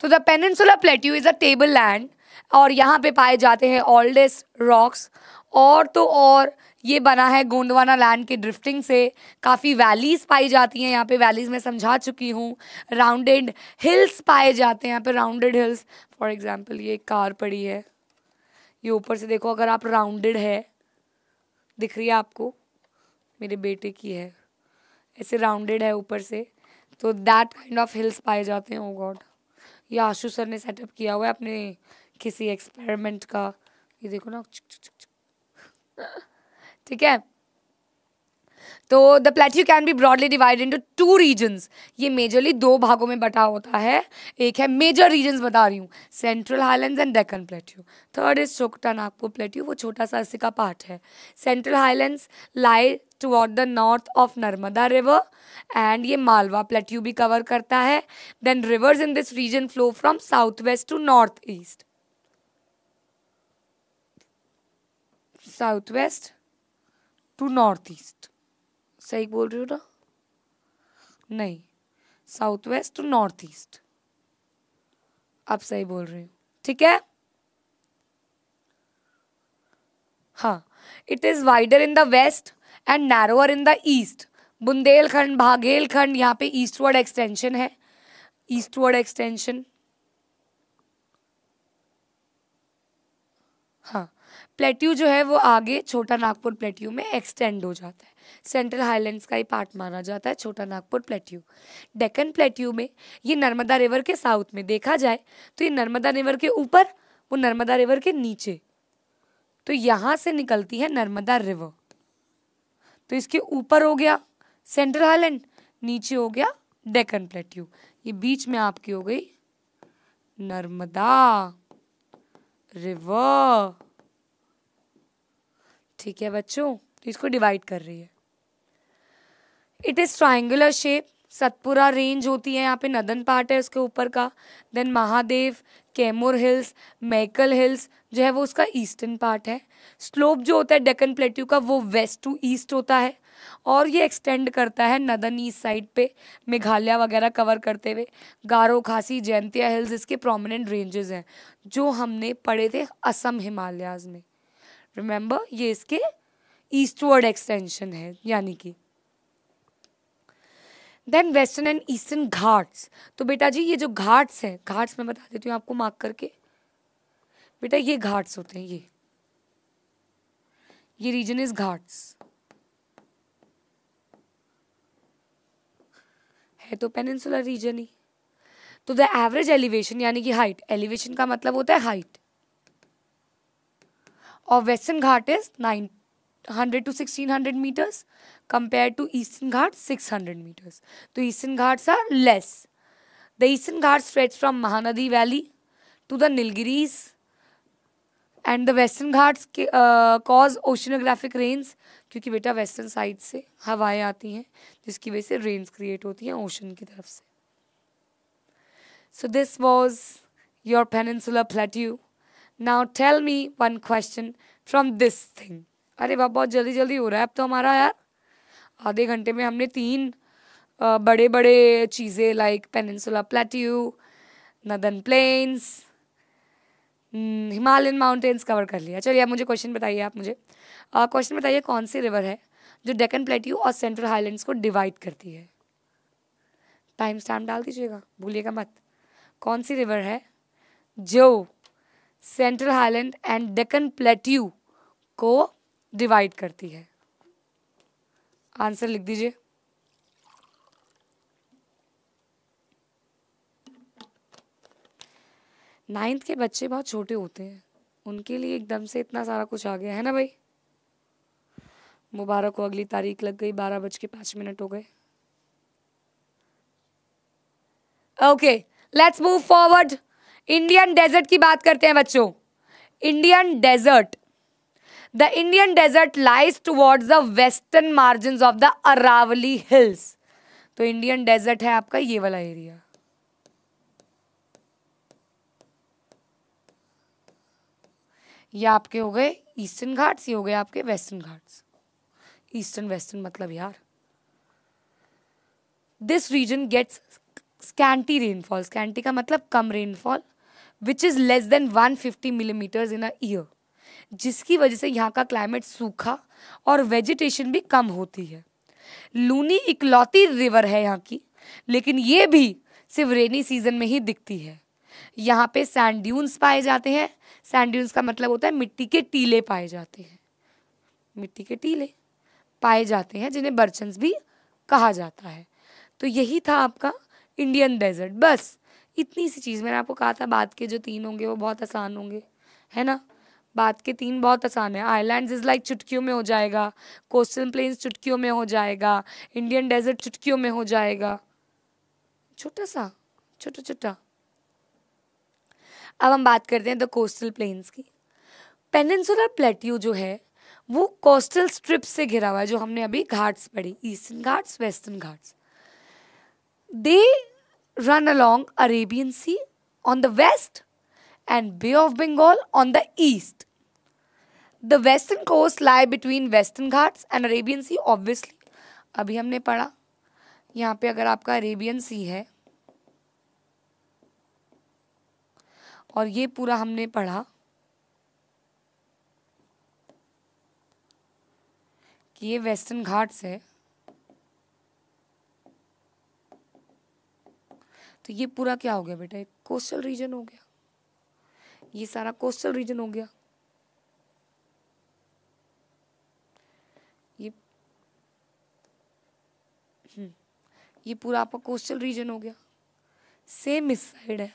Speaker 1: तो the peninsula plateau is a table land और यहाँ पे पाए जाते हैं oldest rocks और तो और ये बना है गोंडवाना लैंड के ड्रिफ्टिंग से काफ़ी वैलीज़ पाई जाती हैं यहाँ पे वैलीज़ में समझा चुकी हूँ राउंडेड हिल्स पाए जाते हैं यहाँ पे राउंडेड हिल्स फॉर एग्जांपल ये कार पड़ी है ये ऊपर से देखो अगर आप राउंडेड है दिख रही है आपको मेरे बेटे की है ऐसे राउंडेड है ऊपर से तो दैट काइंड ऑफ हिल्स पाए जाते हैं ओ oh गॉड ये आशू सर ने सेटअप किया हुआ है अपने किसी एक्सपेरिमेंट का ये देखो ना ठीक है तो the plateau can be broadly divide into two regions ये मेजरली दो भागों में बटा होता है एक है मेजर रीजन्स बता रही हूँ central highlands and Deccan plateau third is Chota Nagpur plateau वो छोटा सा इसी का पार्ट है central highlands lie toward the north of Narmada river and ये मालवा प्लेट्यू भी कवर करता है then rivers in this region flow from south west to north east south west to north east सही बोल रही हो ना नहीं साउथ वेस्ट नॉर्थ ईस्ट आप सही बोल रही हो ठीक है हाँ it is wider in the west and narrower in the east Bundelkhand Baghelkhand यहाँ पे ईस्टवर्ड एक्सटेंशन है ईस्टवर्ड एक्सटेंशन हाँ प्लेट्यू जो है वो आगे छोटा नागपुर प्लेट्यू में एक्सटेंड हो जाता है सेंट्रल हाईलैंड्स का ही पार्ट माना जाता है छोटा नागपुर प्लेट्यू डेकन प्लेट्यू में ये नर्मदा रिवर के साउथ में देखा जाए तो ये नर्मदा रिवर के ऊपर वो नर्मदा रिवर के नीचे तो यहाँ से निकलती है नर्मदा रिवर तो इसके ऊपर हो गया सेंट्रल हाईलैंड नीचे हो गया डेकन प्लेट्यू ये बीच में आपकी हो गई नर्मदा रिवर ठीक है बच्चों तो इसको डिवाइड कर रही है it is triangular shape Satpura range होती है यहाँ पे नदन पार्ट है उसके ऊपर का then Mahadev Kaimur hills Maikal hills जो है वो उसका ईस्टर्न पार्ट है स्लोप जो होता है डेकन प्लेट्यू का वो वेस्ट टू ईस्ट होता है और ये एक्सटेंड करता है नदन ईस्ट साइड पे मेघालय वगैरह कवर करते हुए गारो खासी जयंतिया हिल्स इसके प्रोमिनेंट रेंजेस हैं जो हमने पढ़े थे असम हिमालयाज में रिमेंबर ये इसके ईस्टवर्ड एक्सटेंशन है यानी कि then western and eastern Ghats तो बेटा जी ये जो घाट्स हैं घाट्स मैं बता देती हूँ आपको मार्क करके बेटा ये घाट्स होते हैं ये ये रीजन इज घाट्स है तो पेनिनसुलर रीजन ही तो द एवरेज एलिवेशन यानी कि हाइट एलिवेशन का मतलब होता है हाइट और western Ghat is nine hundred to sixteen hundred metres to eastern Ghat six hundred metres तो eastern Ghats are less the eastern Ghat stretch from Mahanadi valley to the Nilgiris and the western Ghats के cause oceanographic rains क्योंकि बेटा western side से हवाएं आती हैं जिसकी वजह से रेन्स क्रिएट होती हैं ओशन की तरफ से so this was your flat you now tell me one question from this thing अरे बाप बहुत जल्दी जल्दी हो रहा है अब तो हमारा यार आधे घंटे में हमने तीन बड़े बड़े चीज़ें like peninsula plateau northern plains Himalayan mountains cover कर लिया चलिए आप मुझे क्वेश्चन बताइए आप मुझे क्वेश्चन बताइए कौन सी रिवर है जो डेकन प्लेट्यू और सेंट्रल हाईलैंड्स को डिवाइड करती है टाइम स्टैम्प डाल दीजिएगा भूलिएगा मत कौन सी रिवर है जो central highland and Deccan plateau को डिवाइड करती है आंसर लिख दीजिए नाइन्थ के बच्चे बहुत छोटे होते हैं उनके लिए एकदम से इतना सारा कुछ आ गया है ना भाई मुबारक को अगली तारीख लग गई बारह बज के पांच मिनट हो गए okay let's move forward Indian desert की बात करते हैं बच्चों Indian desert the Indian desert lies towards the western margin of the Aravalli hills तो इंडियन डेजर्ट है आपका ये वाला एरिया ये आपके हो गए ईस्टर्न घाट्स ये हो गए आपके वेस्टर्न घाट्स ईस्टर्न वेस्टर्न मतलब यार this region gets scanty rainfall scanty का मतलब कम rainfall which is less than 150 millimetres in a year जिसकी वजह से यहाँ का क्लाइमेट सूखा और वेजिटेशन भी कम होती है लूनी इकलौती रिवर है यहाँ की लेकिन ये भी सिर्फ रेनी सीजन में ही दिखती है यहाँ पे सैंड्यून्स पाए जाते हैं सैंड्यून्स का मतलब होता है मिट्टी के टीले पाए जाते हैं मिट्टी के टीले पाए जाते हैं जिन्हें बर्चन्स भी कहा जाता है तो यही था आपका इंडियन डेजर्ट बस इतनी सी चीज़ मैंने आपको कहा था बात के जो तीन होंगे वो बहुत आसान होंगे है ना बात के तीन बहुत आसान है आईलैंड इज़ लाइक चुटकियों में हो जाएगा कोस्टल प्लेन्स चुटकियों में हो जाएगा इंडियन डेजर्ट चुटकियों में हो जाएगा छोटा सा छोटा छोटा अब हम बात करते हैं द कोस्टल प्लेन्स की पेनसुलर प्लेट्यू जो है वो कोस्टल स्ट्रिप से घिरा हुआ है जो हमने अभी घाट्स पढ़ी eastern Ghats western Ghats they run along Arabian sea on the west and bay of Bengal on the east the western coast lie between western Ghats and Arabian sea obviously अभी हमने पढ़ा यहाँ पे अगर आपका अरेबियन सी है और ये पूरा हमने पढ़ा कि ये वेस्टर्न घाट्स है तो ये पूरा क्या हो गया बेटा एक कोस्टल रीजन हो गया ये सारा कोस्टल रीजन हो गया ये पूरा आपका कोस्टल रीजन हो गया सेम इस साइड है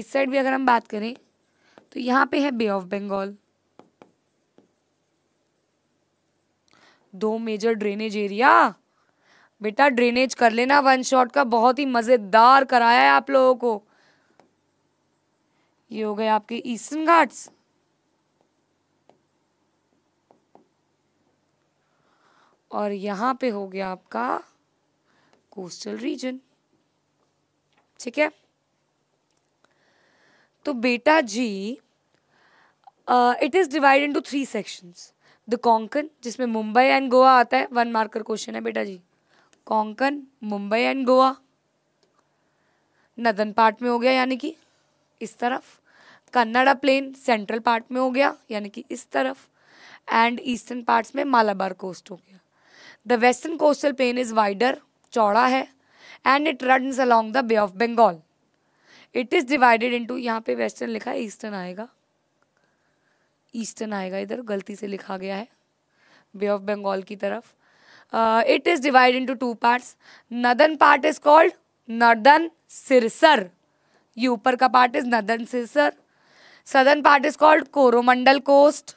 Speaker 1: इस साइड भी अगर हम बात करें तो यहाँ पे है बे ऑफ बंगाल दो मेजर ड्रेनेज एरिया बेटा ड्रेनेज कर लेना वन शॉट का बहुत ही मज़ेदार कराया है आप लोगों को ये हो गए आपके ईस्टर्न घाट्स और यहाँ पे हो गया आपका कोस्टल रीजन ठीक है तो बेटा जी it is divide into three sections the Konkan जिसमें मुंबई एंड गोवा आता है वन मार्कर क्वेश्चन है बेटा जी Konkan Mumbai and Goa northern part में हो गया यानी कि इस तरफ कन्नड़ा प्लेन सेंट्रल पार्ट में हो गया यानी कि इस तरफ एंड ईस्टर्न पार्ट्स में मालाबार कोस्ट हो गया the western coastal plain is wider चौड़ा है and it run along the bay of Bengal it is divided into यहाँ पे वेस्टर्न लिखा है ईस्टर्न आएगा ईस्टर्न आएगा इधर गलती से लिखा गया है बे ऑफ बंगाल की तरफ it is divide into two parts northern part is called northern Circars ये ऊपर का part is northern Circars southern part is called Coromandel coast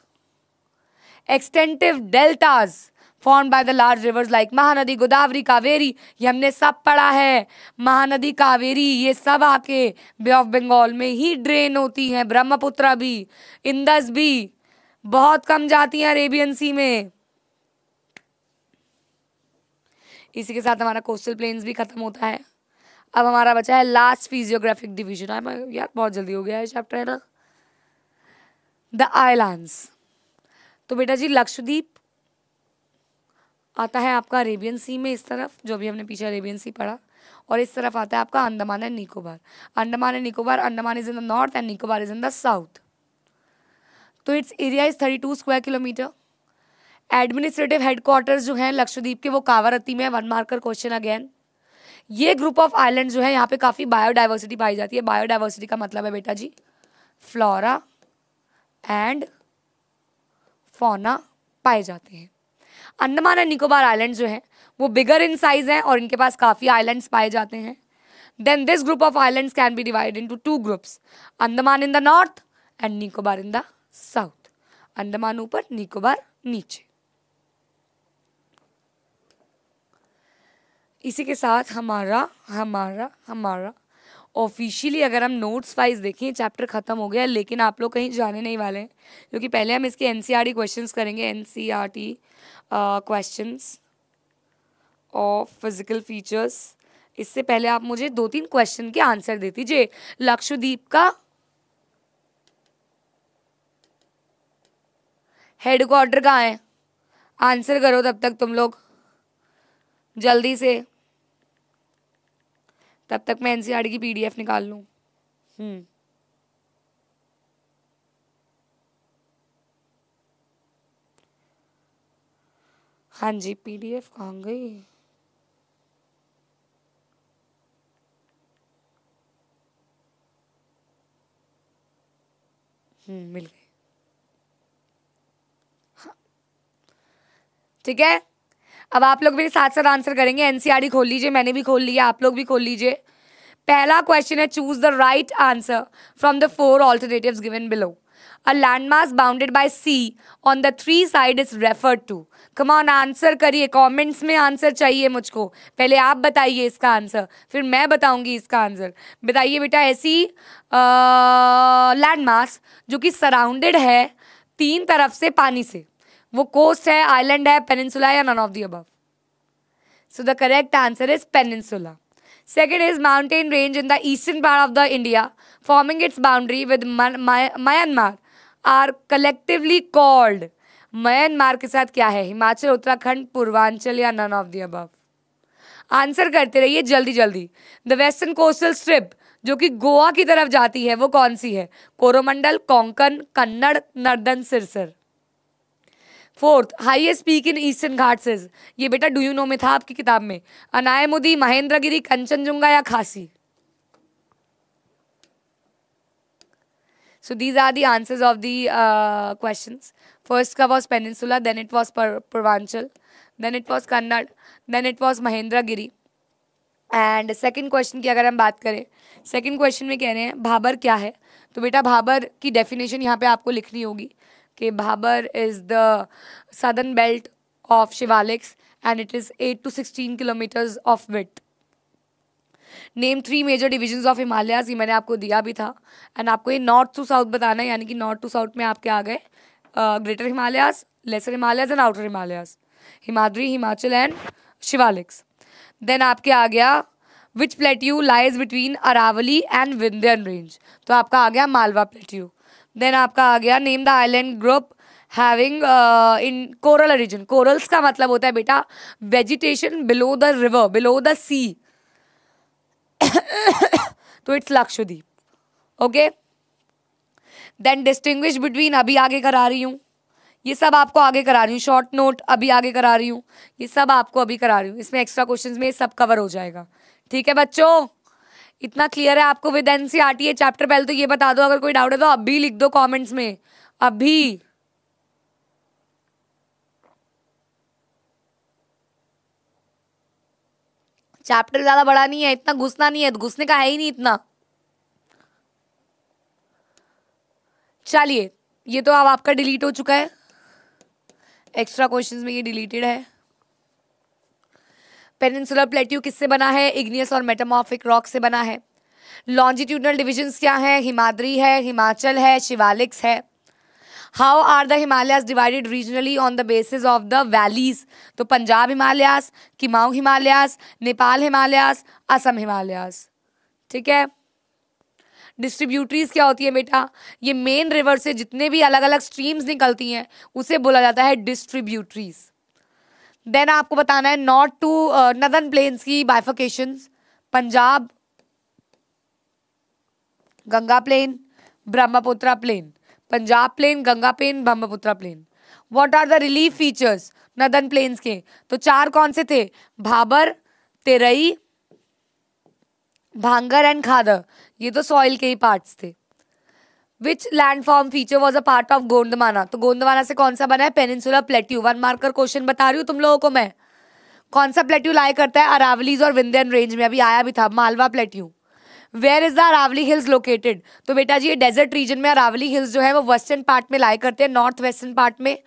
Speaker 1: extensive deltas form by the large rivers like Mahanadi Godavari Kaveri ये हमने सब पढ़ा है महानदी कावेरी ये सब आके बे ऑफ बंगाल में ही ड्रेन होती हैं ब्रह्मपुत्र भी इंदस भी बहुत कम जाती हैं अरेबियन सी में इसी के साथ हमारा कोस्टल प्लेन्स भी खत्म होता है अब हमारा बचा है लास्ट फिजियोग्राफिक डिवीजन यार बहुत जल्दी हो गया है चैप्टर है ना द आईलैंड तो बेटा जी लक्षद्वीप आता है आपका अरेबियन सी में इस तरफ जो भी हमने पीछे अरेबियन सी पढ़ा और इस तरफ आता है आपका Andaman and Nicobar Andaman and Nicobar Andaman is in the north and Nicobar is in the south तो its area is thirty two square kilometre administrative headquarters जो हैं लक्षद्वीप के वो कावरती में वन मार्कर क्वेश्चन अगेन ये ग्रुप ऑफ आइलैंड जो है यहाँ पे काफ़ी बायोडाइवर्सिटी पाई जाती है बायोडाइवर्सिटी का मतलब है बेटा जी फ्लोरा एंड फोना पाए जाते हैं अंडमान एंड निकोबार आइलैंड जो है वो बिगर इन साइज हैं और इनके पास काफ़ी आइलैंड्स पाए जाते हैं then this group of islands can be divide into two groups Andaman in the north and Nicobar in the south Andaman ऊपर निकोबार नीचे इसी के साथ हमारा हमारा हमारा ऑफिशियली अगर हम नोट्स वाइज देखें चैप्टर ख़त्म हो गया लेकिन आप लोग कहीं जाने नहीं वाले हैं क्योंकि पहले हम इसके N C R T question करेंगे N C R T question of physical features इससे पहले आप मुझे दो तीन क्वेश्चन के आंसर दे दीजिए लक्षदीप का हेडक्वार्टर कहाँ है आंसर करो तब तक तुम लोग जल्दी से तब तक मैं एनसीआर e की पीडीएफ निकाल लू हम्म हाँ जी पीडीएफ कहाँ गई हम्म, मिल गई हाँ। ठीक है अब आप लोग मेरे साथ साथ आंसर करेंगे एनसीआर खोल लीजिए मैंने भी खोल लिया आप लोग भी खोल लीजिए पहला क्वेश्चन है choose the right answer from the four alternative given below a landmark bounded by sea on the three side is referred to come on answer करिए कमेंट्स में आंसर चाहिए मुझको पहले आप बताइए इसका आंसर फिर मैं बताऊंगी इसका आंसर बताइए बेटा ऐसी लैंडमार्क जो कि सराउंडेड है तीन तरफ से पानी से वो कोस्ट है आइलैंड है पेनिनसुला या none of the above so the correct answer is peninsula second is mountain range in the eastern part of the India forming its boundary with Myanmar are collectively called Myanmar के साथ क्या है हिमाचल उत्तराखंड पूर्वांचल या none of the above answer करते रहिए जल्दी जल्दी the western coastal strip जो कि गोवा की तरफ जाती है वो कौन सी है Coromandel Konkan Kannad northern Circars fourth highest peak in eastern Ghats is ये बेटा डू यू नो में था आपकी किताब में अनायमुदी महेंद्रगिरी कंचनजुंगा या Khasi so these are the answers of the uh, first का was Peninsula, then it was Purvanchal then it it Kannad then it it was Mahendragiri. And second question की अगर हम बात करें सेकेंड क्वेश्चन में कह रहे हैं भाबर क्या है तो बेटा भाबर की डेफिनेशन यहाँ पे आपको लिखनी होगी कि Bhabar is the southern belt of Shivaliks and it is eight to sixteen kilometres of with name three major divisions of Himalayas ये मैंने आपको दिया भी था एंड आपको ये नॉर्थ टू साउथ बताना है यानी कि नॉर्थ टू साउथ में आपके आ गए greater Himalayas lesser Himalayas and outer Himalayas Himadri Himachal and Shivaliks then आपके आ गया which plateau lies between Aravalli and Vindhyan range तो आपका आ गया मालवा प्लेट्यू देन आपका आ गया name the island group having in coral region corals का मतलब होता है बेटा vegetation below the river below the sea तो its Lakshadweep okay then distinguish between अभी आगे करा रही हूँ ये सब आपको आगे करा रही हूँ शॉर्ट नोट अभी आगे करा रही हूँ ये सब आपको अभी करा रही हूँ इसमें एक्स्ट्रा क्वेश्चंस में ये सब कवर हो जाएगा ठीक है बच्चों इतना क्लियर है आपको विद एनसीआरटी है चैप्टर पहले तो ये बता दो अगर कोई डाउट है तो अभी लिख दो कमेंट्स में अभी चैप्टर ज्यादा बड़ा नहीं है इतना घुसना नहीं है घुसने का है ही नहीं इतना चलिए ये तो अब आपका डिलीट हो चुका है एक्स्ट्रा क्वेश्चंस में ये डिलीटेड है पेनिनसुलर प्लेट्यू किससे बना है इग्नियस और मेटामॉफिक रॉक से बना है लॉन्जिट्यूडनल डिविजन्स क्या है हिमाद्री है हिमाचल है शिवालिक्स है how are the Himalayas divided regionally on the basis of the valleys तो पंजाब हिमालयास किमाऊ हिमालयास नेपाल हिमालयास असम हिमालयास ठीक है डिस्ट्रीब्यूटरीज क्या होती है बेटा ये मेन रिवर से जितने भी अलग अलग स्ट्रीम्स निकलती हैं उसे बोला जाता है डिस्ट्रीब्यूटरीज़ देन आपको बताना है नॉर्थ टू नदन प्लेन्स की bifurcation Punjab Ganga plain Brahmaputra plain Punjab plain Ganga plain Brahmaputra plain what are the relief features northern plains के तो चार कौन से थे भाबर तेरई भांगर एंड खादर ये तो सॉइल के ही पार्ट्स थे which form feature was a part of Gondwana तो गोंदवाना से कौन सा बना है peninsular plateau one marker question बता रही हूँ तुम लोगों को मैं कौन सा प्लेट्यू लाया करता है अरावलीज और विंध्यन रेंज में अभी आया भी था Malwa plateau where is the Aravalli hills located तो बेटा जी ये डेजर्ट रीजन में अरावली हिल्स जो है वो वेस्टर्न पार्ट में लाए करते हैं नॉर्थ वेस्टर्न पार्ट में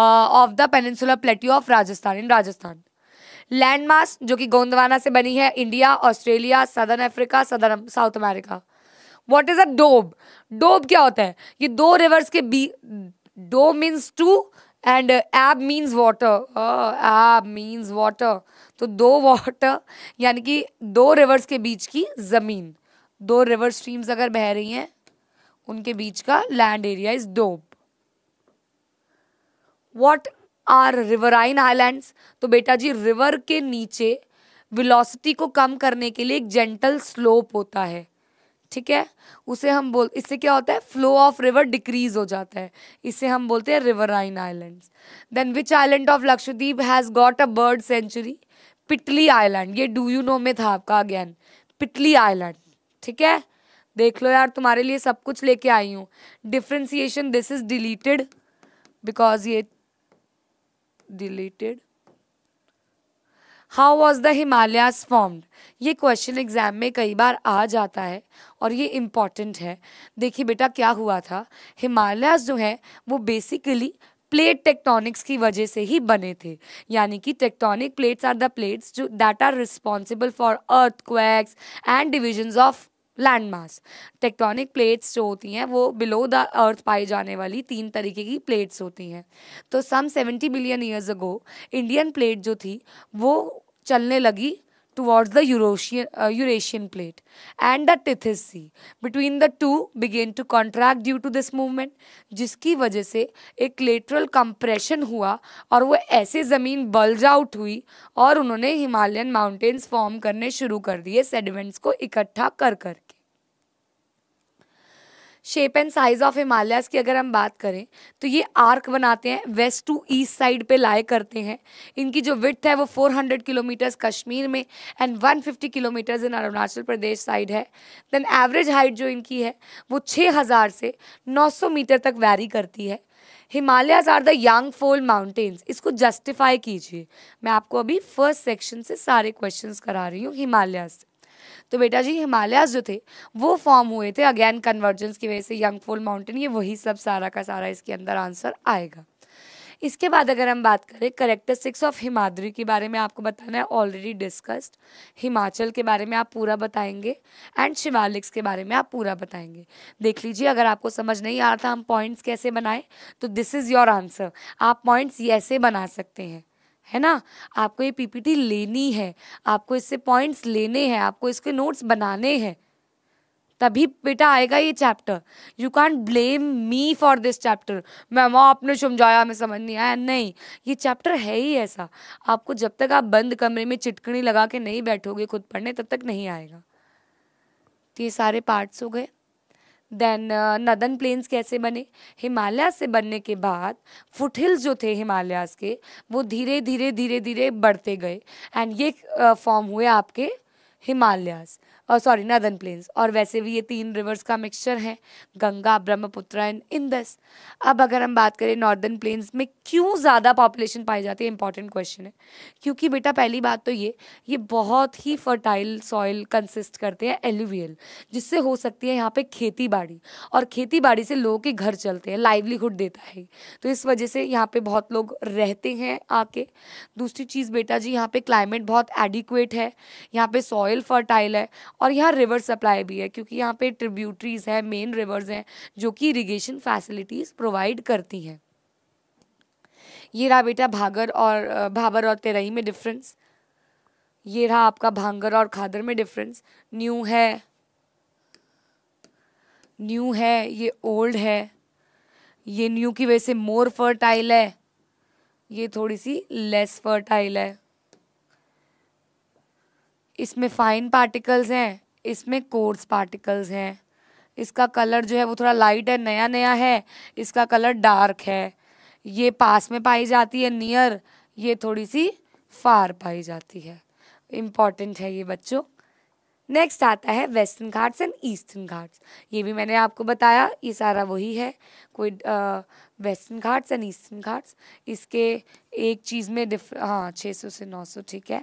Speaker 1: of the peninsular plateau of Rajasthan in Rajasthan land marks जो कि गोंदवाना से बनी है India Australia southern Africa southern South America what is a doab doab क्या होता है ये दो रिवर्स के बी डो मीन्स टू एंड एब मीन्स वाटर एब मीन्स वाटर तो दो वाटर यानी कि दो रिवर्स के बीच की ज़मीन दो रिवर स्ट्रीम्स अगर बह रही हैं उनके बीच का land area is doab what are riverine island तो बेटा जी रिवर के नीचे वेलोसिटी को कम करने के लिए एक जेंटल स्लोप होता है ठीक है उसे हम बोल इससे क्या होता है फ्लो ऑफ रिवर डिक्रीज हो जाता है इसे हम बोलते हैं riverine island then which island of Lakshadweep has got a bird sanctuary Pitti island ये डू यू नो में था आपका अगेन पिटली आइलैंड ठीक है देख लो यार तुम्हारे लिए सब कुछ लेके आई हूँ differentiation this is deleted because ये deleted how was the Himalayas formed ये क्वेश्चन एग्जाम में कई बार आ जाता है और ये इम्पॉर्टेंट है देखिए बेटा क्या हुआ था हिमालयाज जो है वो बेसिकली प्लेट टेक्टोनिक्स की वजह से ही बने थे यानी कि tectonic plates are the plates जो that are responsible for earthquakes and divisions of land mass tectonic plates जो होती हैं वो बिलो द अर्थ पाई जाने वाली तीन तरीके की प्लेट्स होती हैं तो some seventy billion years ago Indian plate जो थी वो चलने लगी towards the Eurasian Eurasian plate and the Tethys sea between the two began to contract due to this movement जिसकी वजह से एक लेटरल कंप्रेशन हुआ और वो ऐसे ज़मीन बल्ज आउट हुई और उन्होंने हिमालयन माउंटेन्स फॉर्म करने शुरू कर दिए सेडिमेंट्स को इकट्ठा कर कर shape and size of Himalayas की अगर हम बात करें तो ये आर्क बनाते हैं वेस्ट टू ईस्ट साइड पे लाए करते हैं इनकी जो विथ है वो 400 किलोमीटर्स कश्मीर में and 150 kilometres in Arunachal Pradesh side है देन एवरेज हाइट जो इनकी है वो 6000 से 900 मीटर तक वैरी करती है Himalayas are the young fold mountains इसको जस्टिफाई कीजिए मैं आपको अभी फर्स्ट सेक्शन से सारे क्वेश्चन करा रही हूँ हिमालयाज से तो बेटा जी हिमालयाज जो थे वो फॉर्म हुए थे अगेन कन्वर्जेंस की वजह से यंग फोल माउंटेन ये वही सब सारा का सारा इसके अंदर आंसर आएगा इसके बाद अगर हम बात करें करेक्टरिस्टिक्स ऑफ हिमाद्री के बारे में आपको बताना है ऑलरेडी डिस्कस्ड हिमाचल के बारे में आप पूरा बताएंगे एंड शिवालिक्स के बारे में आप पूरा बताएंगे देख लीजिए अगर आपको समझ नहीं आ रहा था हम पॉइंट्स कैसे बनाएं तो दिस इज़ योर आंसर आप पॉइंट्स ऐसे बना सकते हैं है ना आपको ये पीपीटी लेनी है आपको इससे पॉइंट्स लेने हैं आपको इसके नोट्स बनाने हैं तभी बेटा आएगा ये chapter you can't blame me for this chapter ma'am आपने समझाया हमें समझ नहीं आया नहीं ये चैप्टर है ही ऐसा आपको जब तक आप बंद कमरे में चिटकनी लगा के नहीं बैठोगे खुद पढ़ने तब तक नहीं आएगा तो ये सारे पार्ट्स हो गए देन नदन प्लेन्स कैसे बने हिमालय से बनने के बाद फुटहिल्स जो थे हिमालयास के वो धीरे धीरे धीरे धीरे बढ़ते गए एंड ये फॉर्म uh, हुए आपके हिमालयास और सॉरी नदन प्लेन्स और वैसे भी ये तीन रिवर्स का मिक्सचर है गंगा ब्रह्मपुत्र एंड इंदस अब अगर हम बात करें नॉर्दर्न प्लेन्स में क्यों ज़्यादा पॉपुलेशन पाई जाती है इंपॉर्टेंट क्वेश्चन है क्योंकि बेटा पहली बात तो ये ये बहुत ही फर्टाइल सॉइल कंसिस्ट करते हैं एलुवियल जिससे हो सकती है यहाँ पर खेती बाड़ी और खेती बाड़ी से लोगों के घर चलते हैं लाइवलीहुड देता है तो इस वजह से यहाँ पर बहुत लोग रहते हैं आके दूसरी चीज़ बेटा जी यहाँ पे क्लाइमेट बहुत एडिक्वेट है यहाँ पे सॉइल फर्टाइल है और यहाँ रिवर सप्लाई भी है क्योंकि यहाँ पे ट्रिब्यूटरीज हैं मेन रिवर्स हैं जो कि इरीगेशन फैसिलिटीज़ प्रोवाइड करती हैं ये रहा बेटा भागर और भाबर और तेरही में डिफरेंस ये रहा आपका भांगर और खादर में डिफरेंस न्यू है न्यू है ये ओल्ड है ये न्यू की वजह से मोर फर्टाइल है ये थोड़ी सी लेस फर्टाइल है इसमें फाइन पार्टिकल्स हैं इसमें कोर्स पार्टिकल्स हैं इसका कलर जो है वो थोड़ा लाइट है नया नया है इसका कलर डार्क है ये पास में पाई जाती है नियर ये थोड़ी सी फार पाई जाती है इम्पॉर्टेंट है ये बच्चों नेक्स्ट आता है western Ghats and eastern Ghats ये भी मैंने आपको बताया ये सारा वही है कोई western Ghats and eastern Ghats इसके एक चीज़ में डिफ हाँ छः सौ से नौ सौ ठीक है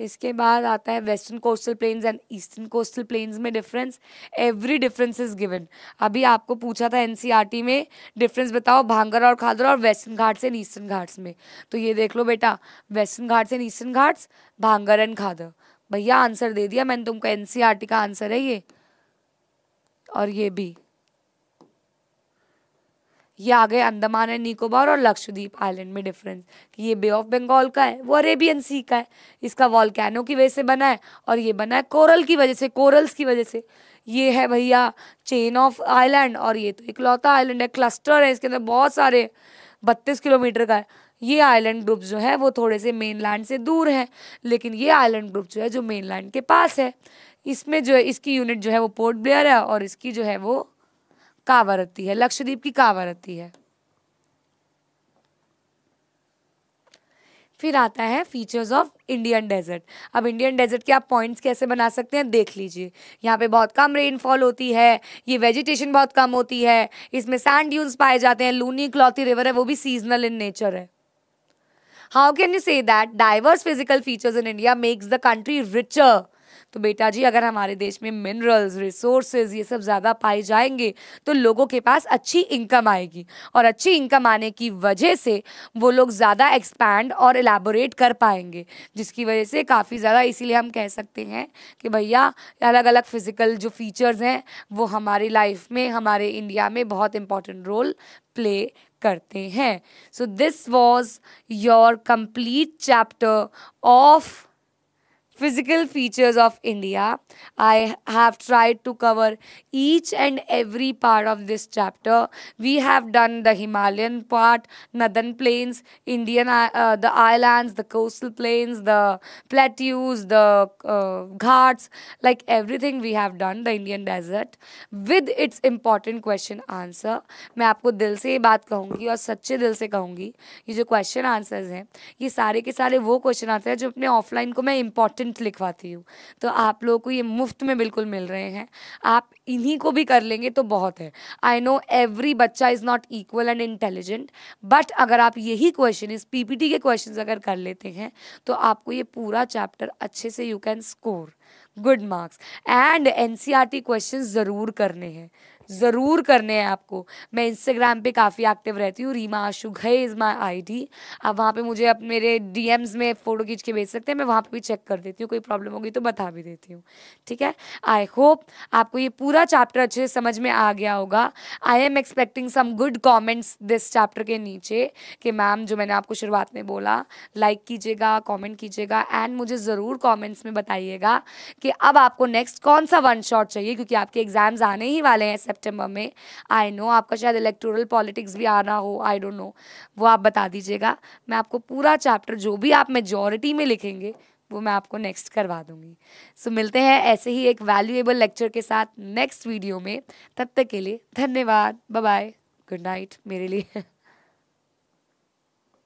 Speaker 1: इसके बाद आता है western coastal plains and eastern coastal plains में difference every difference is given अभी आपको पूछा था एन e में डिफरेंस बताओ भांगर और खादर और western Ghats and eastern Ghats में तो ये देख लो बेटा western Ghats and eastern Ghats bhangar and खादर भैया आंसर दे दिया मैंने तुमको एनसीईआरटी e का आंसर है ये और ये भी ये आ गए अंडमान एंड निकोबार और लक्षद्वीप आइलैंड में डिफरेंस कि ये बे ऑफ बंगाल का है वो अरेबियन सी का है इसका वॉलकैनो की वजह से बना है और ये बना है कोरल की वजह से कोरल्स की वजह से ये है भैया चेन ऑफ आइलैंड और ये तो इकलौता आइलैंड है क्लस्टर है इसके अंदर बहुत सारे बत्तीस किलोमीटर का है ये आइलैंड ग्रुप जो है वो थोड़े से मेन लैंड से दूर हैं लेकिन ये आइलैंड ग्रुप जो है जो मेन लैंड के पास है इसमें जो है इसकी यूनिट जो है वो पोर्ट ब्लेयर है और इसकी जो है वो कावरती है लक्षद्वीप की कावरती है फिर आता है फीचर्स ऑफ इंडियन डेजर्ट अब इंडियन डेजर्ट के आप पॉइंट्स कैसे बना सकते हैं देख लीजिए यहाँ पे बहुत कम रेनफॉल होती है ये वेजिटेशन बहुत कम होती है इसमें सैंड ड्यून्स पाए जाते हैं लूनी क्लॉथी रिवर है वो भी सीजनल इन नेचर है how can you say that diverse physical features in India makes the country richer तो बेटा जी अगर हमारे देश में मिनरल्स रिसोर्सेज ये सब ज़्यादा पाए जाएंगे तो लोगों के पास अच्छी इनकम आएगी और अच्छी इनकम आने की वजह से वो लोग ज़्यादा एक्सपैंड और एलेबोरेट कर पाएंगे जिसकी वजह से काफ़ी ज़्यादा इसीलिए हम कह सकते हैं कि भैया अलग अलग फ़िज़िकल जो फीचर्स हैं वो हमारी लाइफ में हमारे इंडिया में बहुत इंपॉर्टेंट रोल प्ले करते हैं so this was your complete chapter of physical features of India. I have tried to cover each and every part of this chapter. We have done the Himalayan part, Northern Plains, Indian uh, the islands, the coastal plains, the plateaus, the uh, ghats, like everything we have done, the Indian desert, with its important question answer. main aapko dil se ye baat kahungi aur sachche dil se kahungi ye jo question answers hain ye sare ke sare wo question answers hain jo apne offline ko main important month लिखवाती हूँ तो आप लोगों को ये मुफ्त में बिल्कुल मिल रहे हैं आप इन्हीं को भी कर लेंगे तो बहुत है आई नो एवरी बच्चा is not equal and intelligent but अगर आप यही क्वेश्चन इस पीपीटी के क्वेश्चन अगर कर लेते हैं तो आपको ये पूरा चैप्टर अच्छे से you can score good marks and an question ज़रूर करने हैं ज़रूर करने हैं आपको मैं इंस्टाग्राम पे काफ़ी एक्टिव रहती हूँ Reema Ashu Ghai is my I D आप वहाँ पे मुझे आप मेरे डी में फ़ोटो खींच के भेज सकते हैं मैं वहाँ पर भी चेक कर देती हूँ कोई प्रॉब्लम होगी तो बता भी देती हूँ ठीक है आई होप आपको ये पूरा चैप्टर अच्छे से समझ में आ गया होगा I am expecting some good comments this chapter के नीचे कि मैम जो मैंने आपको शुरुआत में बोला लाइक कीजिएगा कॉमेंट कीजिएगा एंड मुझे ज़रूर कॉमेंट्स में बताइएगा कि अब आपको नेक्स्ट कौन सा वन शॉट चाहिए क्योंकि आपके एग्ज़ाम्स आने ही वाले हैं सेप्टेम्बर सेप्टेम्बर में आई नो आपका शायद इलेक्टोरल पॉलिटिक्स भी आना हो आई डोंट नो वो आप बता दीजिएगा मैं आपको पूरा चैप्टर जो भी आप मेजॉरिटी में लिखेंगे वो मैं आपको नेक्स्ट करवा दूंगी सो so, मिलते हैं ऐसे ही एक वैल्यूएबल लेक्चर के साथ नेक्स्ट वीडियो में तब तक के लिए धन्यवाद बाय गुड नाइट मेरे लिए